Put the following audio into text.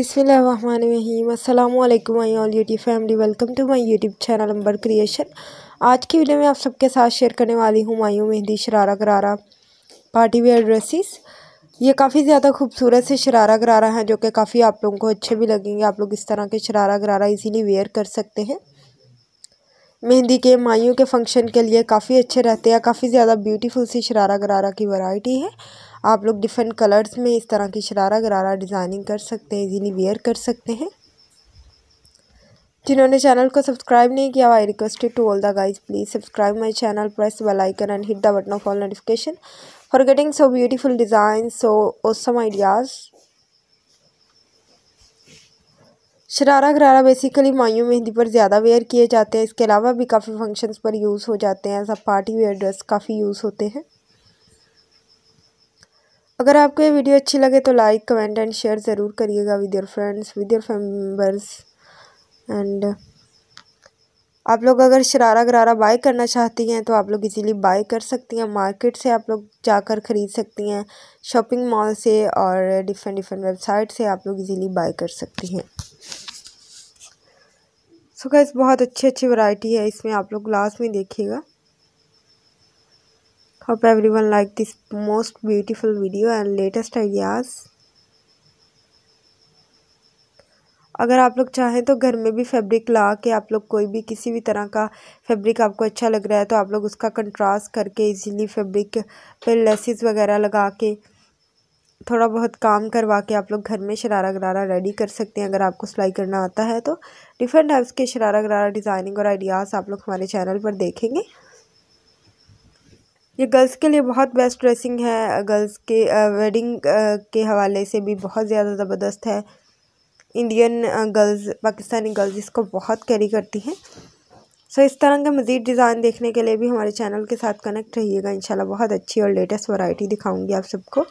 अस्सलाम वालेकुम hi all YouTube family welcome to my YouTube channel Amber creation आज की वीडियो में आप सबके साथ शेयर करने वाली हूँ मायूँ मेहंदी शरारा गरारा पार्टी वेयर ड्रेसेस ये काफ़ी ज़्यादा खूबसूरत से शरारा गरारा हैं जो कि काफ़ी आप लोगों को अच्छे भी लगेंगे आप लोग इस तरह के शरारा गरारा इजीली वेयर कर सकते हैं मेहंदी के माइयों के फंक्शन के लिए काफ़ी अच्छे रहते हैं काफ़ी ज़्यादा ब्यूटीफुल सी शरारा गरारा की वैरायटी है आप लोग डिफरेंट कलर्स में इस तरह की शरारा गरारा डिज़ाइनिंग कर सकते हैं इजीली वेयर कर सकते हैं जिन्होंने चैनल को सब्सक्राइब नहीं किया I request to all the guys please subscribe my channel press bell icon icon and hit the button of all notification for getting so beautiful design so awesome ideas sharara gharara basically मायू mehndi पर ज़्यादा where किए जाते हैं इसके अलावा भी काफ़ी फंक्शंस पर यूज़ हो जाते हैं सब पार्टी वेयर ड्रेस काफ़ी यूज़ होते हैं अगर आपको ये वीडियो अच्छी लगे तो लाइक कमेंट एंड शेयर ज़रूर करिएगा with your friends with your family members and आप लोग अगर शरारा गरारा बाय करना चाहती हैं तो आप लोग इजीली बाय कर सकती हैं मार्केट से आप लोग जाकर ख़रीद सकती हैं शॉपिंग मॉल से और डिफरेंट डिफरेंट वेबसाइट से आप लोग इजीली बाय कर सकती हैं सो so गैस बहुत अच्छी अच्छी वैरायटी है इसमें आप लोग ग्लास में देखिएगा hope everyone like this most beautiful video and latest ideas अगर आप लोग चाहें तो घर में भी फैब्रिक ला के आप लोग कोई भी किसी भी तरह का फैब्रिक आपको अच्छा लग रहा है तो आप लोग उसका कंट्रास्ट करके इजीली फैब्रिक पर लेसिस वगैरह लगा के थोड़ा बहुत काम करवा के आप लोग घर में शरारा गरारा रेडी कर सकते हैं अगर आपको सिलाई करना आता है तो डिफरेंट टाइप्स के शरारा गरारा डिज़ाइनिंग और आइडियाज़ आप लोग हमारे चैनल पर देखेंगे ये गर्ल्स के लिए बहुत बेस्ट ड्रेसिंग है गर्ल्स के वेडिंग के हवाले से भी बहुत ज़्यादा ज़बरदस्त है इंडियन गर्ल्स पाकिस्तानी गर्ल्स इसको बहुत कैरी करती हैं सो इस तरह के मज़ीद डिज़ाइन देखने के लिए भी हमारे चैनल के साथ कनेक्ट रहिएगा इंशाल्लाह बहुत अच्छी और लेटेस्ट वैरायटी दिखाऊंगी आप सबको